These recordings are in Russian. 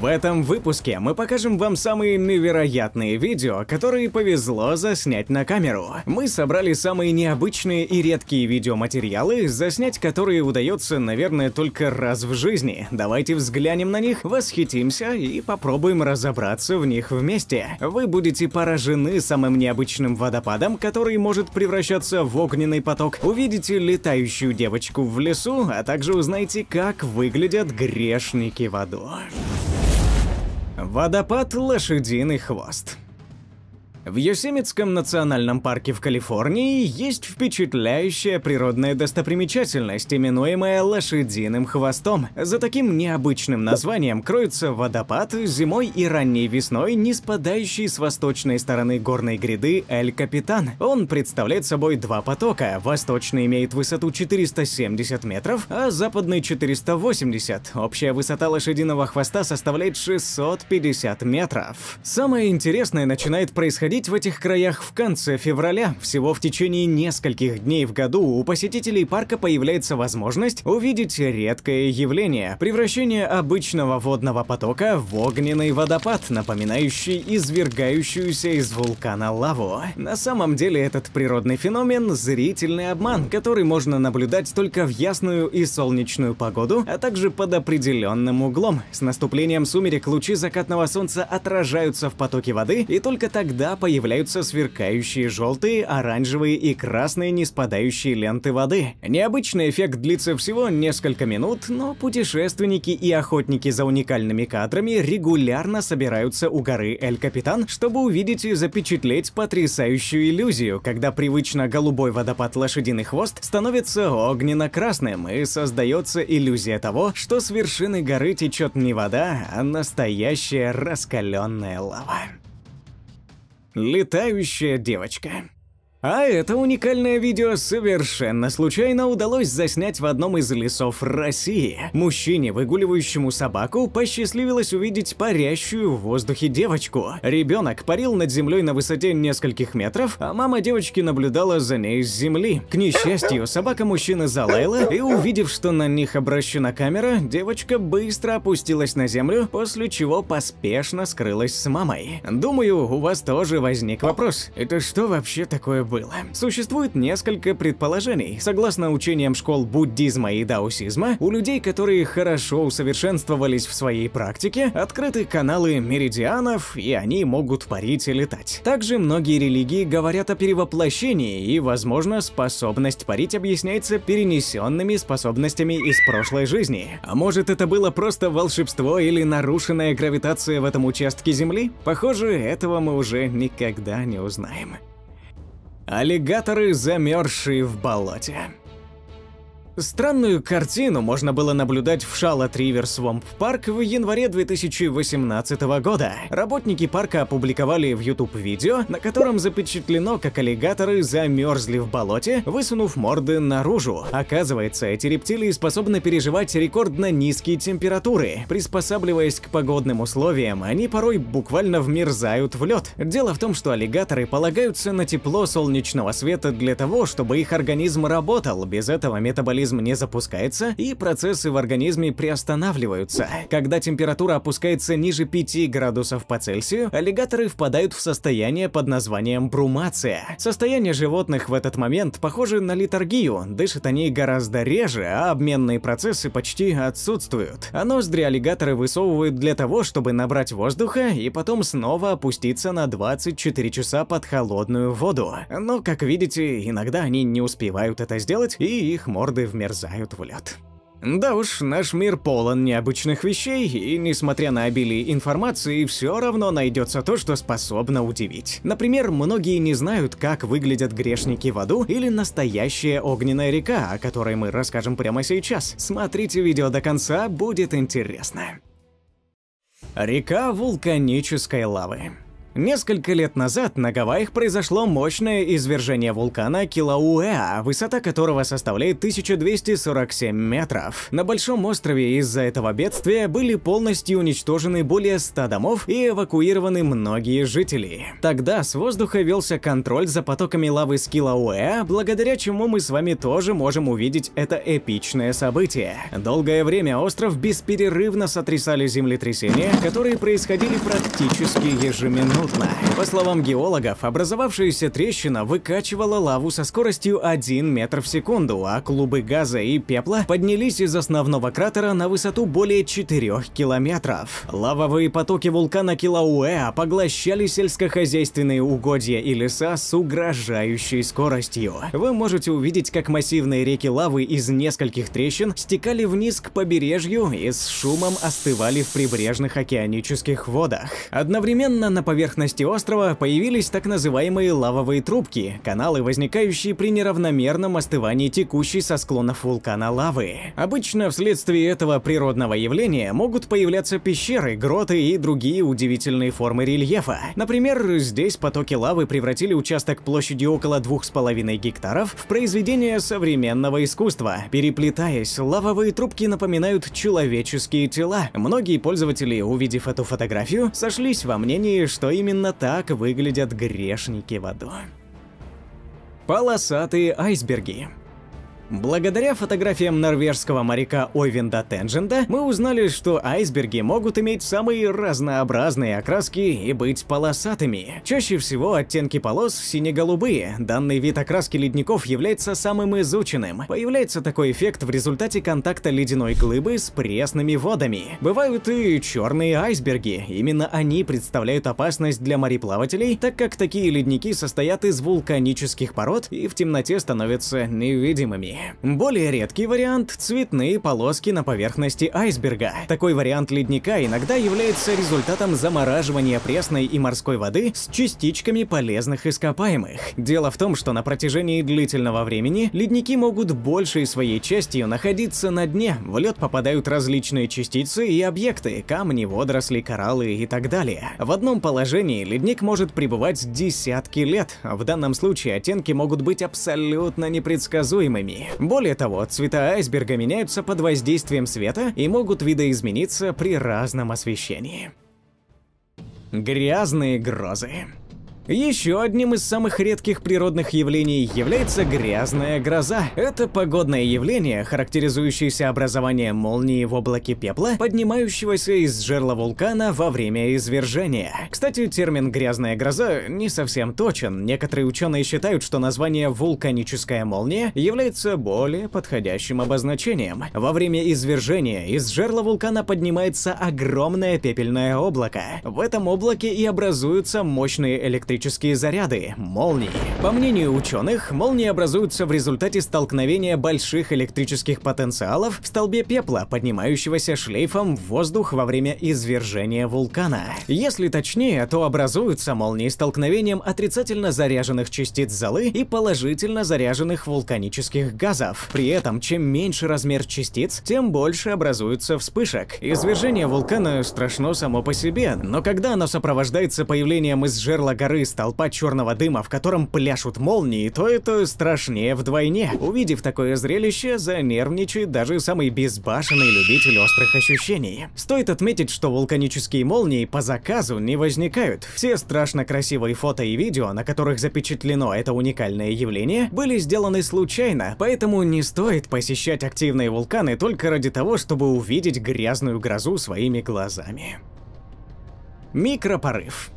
В этом выпуске мы покажем вам самые невероятные видео, которые повезло заснять на камеру. Мы собрали самые необычные и редкие видеоматериалы, заснять которые удается, наверное, только раз в жизни. Давайте взглянем на них, восхитимся и попробуем разобраться в них вместе. Вы будете поражены самым необычным водопадом, который может превращаться в огненный поток, увидите летающую девочку в лесу, а также узнаете, как выглядят грешники в аду. Водопад «Лошадиный хвост». В Йосемитском национальном парке в Калифорнии есть впечатляющая природная достопримечательность, именуемая лошадиным хвостом. За таким необычным названием кроется водопад зимой и ранней весной, не спадающий с восточной стороны горной гряды Эль Капитан. Он представляет собой два потока. Восточный имеет высоту 470 метров, а западный 480. Общая высота лошадиного хвоста составляет 650 метров. Самое интересное начинает происходить Бродить в этих краях в конце февраля, всего в течение нескольких дней в году, у посетителей парка появляется возможность увидеть редкое явление – превращение обычного водного потока в огненный водопад, напоминающий извергающуюся из вулкана лаву. На самом деле этот природный феномен – зрительный обман, который можно наблюдать только в ясную и солнечную погоду, а также под определенным углом. С наступлением сумерек лучи закатного солнца отражаются в потоке воды, и только тогда появляются сверкающие желтые, оранжевые и красные неспадающие ленты воды. Необычный эффект длится всего несколько минут, но путешественники и охотники за уникальными кадрами регулярно собираются у горы Эль Капитан, чтобы увидеть и запечатлеть потрясающую иллюзию, когда привычно голубой водопад лошадиный хвост становится огненно-красным и создается иллюзия того, что с вершины горы течет не вода, а настоящая раскаленная лава. Летающая девочка. А это уникальное видео совершенно случайно удалось заснять в одном из лесов России. Мужчине, выгуливающему собаку, посчастливилось увидеть парящую в воздухе девочку. Ребенок парил над землей на высоте нескольких метров, а мама девочки наблюдала за ней с земли. К несчастью, собака мужчины залаяла, и увидев, что на них обращена камера, девочка быстро опустилась на землю, после чего поспешно скрылась с мамой. Думаю, у вас тоже возник вопрос. Это что вообще такое было? было. Существует несколько предположений. Согласно учениям школ буддизма и даосизма, у людей, которые хорошо усовершенствовались в своей практике, открыты каналы меридианов, и они могут парить и летать. Также многие религии говорят о перевоплощении, и, возможно, способность парить объясняется перенесенными способностями из прошлой жизни. А может, это было просто волшебство или нарушенная гравитация в этом участке Земли? Похоже, этого мы уже никогда не узнаем. Аллигаторы, замерзшие в болоте. Странную картину можно было наблюдать в Шалот Ривер Вомп Парк в январе 2018 года. Работники парка опубликовали в YouTube видео, на котором запечатлено, как аллигаторы замерзли в болоте, высунув морды наружу. Оказывается, эти рептилии способны переживать рекордно низкие температуры. Приспосабливаясь к погодным условиям, они порой буквально вмерзают в лед. Дело в том, что аллигаторы полагаются на тепло солнечного света для того, чтобы их организм работал, без этого метаболизм механизм не запускается и процессы в организме приостанавливаются. Когда температура опускается ниже 5 градусов по Цельсию, аллигаторы впадают в состояние под названием брумация. Состояние животных в этот момент похоже на литургию, дышат они гораздо реже, а обменные процессы почти отсутствуют. А ноздри аллигаторы высовывают для того, чтобы набрать воздуха и потом снова опуститься на 24 часа под холодную воду. Но, как видите, иногда они не успевают это сделать, и их морды вместе вмерзают в лед. Да уж, наш мир полон необычных вещей, и несмотря на обилие информации, все равно найдется то, что способно удивить. Например, многие не знают, как выглядят грешники в аду или настоящая огненная река, о которой мы расскажем прямо сейчас. Смотрите видео до конца, будет интересно. Река вулканической лавы. Несколько лет назад на Гавайях произошло мощное извержение вулкана Килауэа, высота которого составляет 1247 метров. На Большом острове из-за этого бедствия были полностью уничтожены более 100 домов и эвакуированы многие жители. Тогда с воздуха велся контроль за потоками лавы с Килауэа, благодаря чему мы с вами тоже можем увидеть это эпичное событие. Долгое время остров бесперерывно сотрясали землетрясения, которые происходили практически ежеминутно ежеминутно. По словам геологов, образовавшаяся трещина выкачивала лаву со скоростью 1 метр в секунду, а клубы газа и пепла поднялись из основного кратера на высоту более 4 километров. Лавовые потоки вулкана Килауэа поглощали сельскохозяйственные угодья и леса с угрожающей скоростью. Вы можете увидеть, как массивные реки лавы из нескольких трещин стекали вниз к побережью и с шумом остывали в прибрежных океанических водах. Одновременно на поверхности поверхности острова появились так называемые лавовые трубки, каналы, возникающие при неравномерном остывании текущей со склонов вулкана лавы. Обычно вследствие этого природного явления могут появляться пещеры, гроты и другие удивительные формы рельефа. Например, здесь потоки лавы превратили участок площадью около двух с половиной гектаров в произведение современного искусства. Переплетаясь, лавовые трубки напоминают человеческие тела. Многие пользователи, увидев эту фотографию, сошлись во мнении, что им Именно так выглядят грешники в аду. Полосатые айсберги. Благодаря фотографиям норвежского моряка Ойвинда Тендженда мы узнали, что айсберги могут иметь самые разнообразные окраски и быть полосатыми. Чаще всего оттенки полос сине-голубые. Данный вид окраски ледников является самым изученным. Появляется такой эффект в результате контакта ледяной глыбы с пресными водами. Бывают и черные айсберги. Именно они представляют опасность для мореплавателей, так как такие ледники состоят из вулканических пород и в темноте становятся невидимыми льдины. Более редкий вариант – цветные полоски на поверхности айсберга. Такой вариант ледника иногда является результатом замораживания пресной и морской воды с частичками полезных ископаемых. Дело в том, что на протяжении длительного времени ледники могут большей своей частью находиться на дне, в лед попадают различные частицы и объекты – камни, водоросли, кораллы и так далее. В одном положении ледник может пребывать десятки лет, а в данном случае оттенки могут быть абсолютно непредсказуемыми. Более того, цвета айсберга меняются под воздействием света и могут видоизмениться при разном освещении. Грязные грозы. Еще одним из самых редких природных явлений является грязная гроза. Это погодное явление, характеризующееся образованием молнии в облаке пепла, поднимающегося из жерла вулкана во время извержения. Кстати, термин «грязная гроза» не совсем точен. Некоторые ученые считают, что название «вулканическая молния» является более подходящим обозначением. Во время извержения из жерла вулкана поднимается огромное пепельное облако. В этом облаке и образуются мощные электрические электрические заряды – молнии. По мнению ученых, молнии образуются в результате столкновения больших электрических потенциалов в столбе пепла, поднимающегося шлейфом в воздух во время извержения вулкана. Если точнее, то образуются молнии столкновением отрицательно заряженных частиц золы и положительно заряженных вулканических газов. При этом, чем меньше размер частиц, тем больше образуется вспышек. Извержение вулкана страшно само по себе, но когда оно сопровождается появлением из жерла горы из толпа черного дыма, в котором пляшут молнии, то это страшнее вдвойне. Увидев такое зрелище, занервничает даже самый безбашенный любитель острых ощущений. Стоит отметить, что вулканические молнии по заказу не возникают. Все страшно красивые фото и видео, на которых запечатлено это уникальное явление, были сделаны случайно, поэтому не стоит посещать активные вулканы только ради того, чтобы увидеть грязную грозу своими глазами. Микропорыв.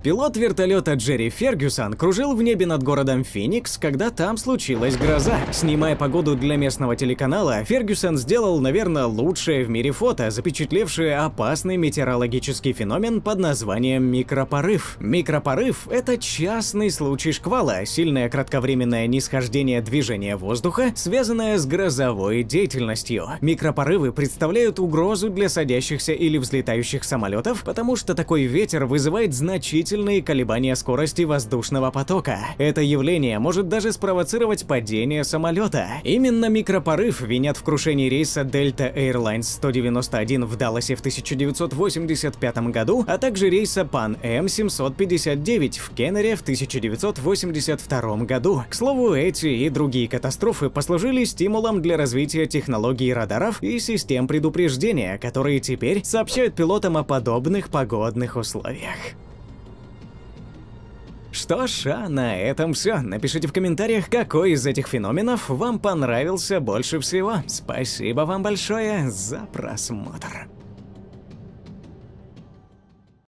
Пилот вертолета Джерри Фергюсон кружил в небе над городом Феникс, когда там случилась гроза. Снимая погоду для местного телеканала, Фергюсон сделал, наверное, лучшее в мире фото, запечатлевшее опасный метеорологический феномен под названием микропорыв. Микропорыв – это частный случай шквала, сильное кратковременное нисхождение движения воздуха, связанное с грозовой деятельностью. Микропорывы представляют угрозу для садящихся или взлетающих самолетов, потому что такой ветер вызывает значительные длительные колебания скорости воздушного потока. Это явление может даже спровоцировать падение самолета. Именно микропорыв винят в крушении рейса Delta Airlines 191 в Далласе в 1985 году, а также рейса Pan Am 759 в Кеннере в 1982 году. К слову, эти и другие катастрофы послужили стимулом для развития технологий радаров и систем предупреждения, которые теперь сообщают пилотам о подобных погодных условиях. Что ж, а на этом все. Напишите в комментариях, какой из этих феноменов вам понравился больше всего. Спасибо вам большое за просмотр.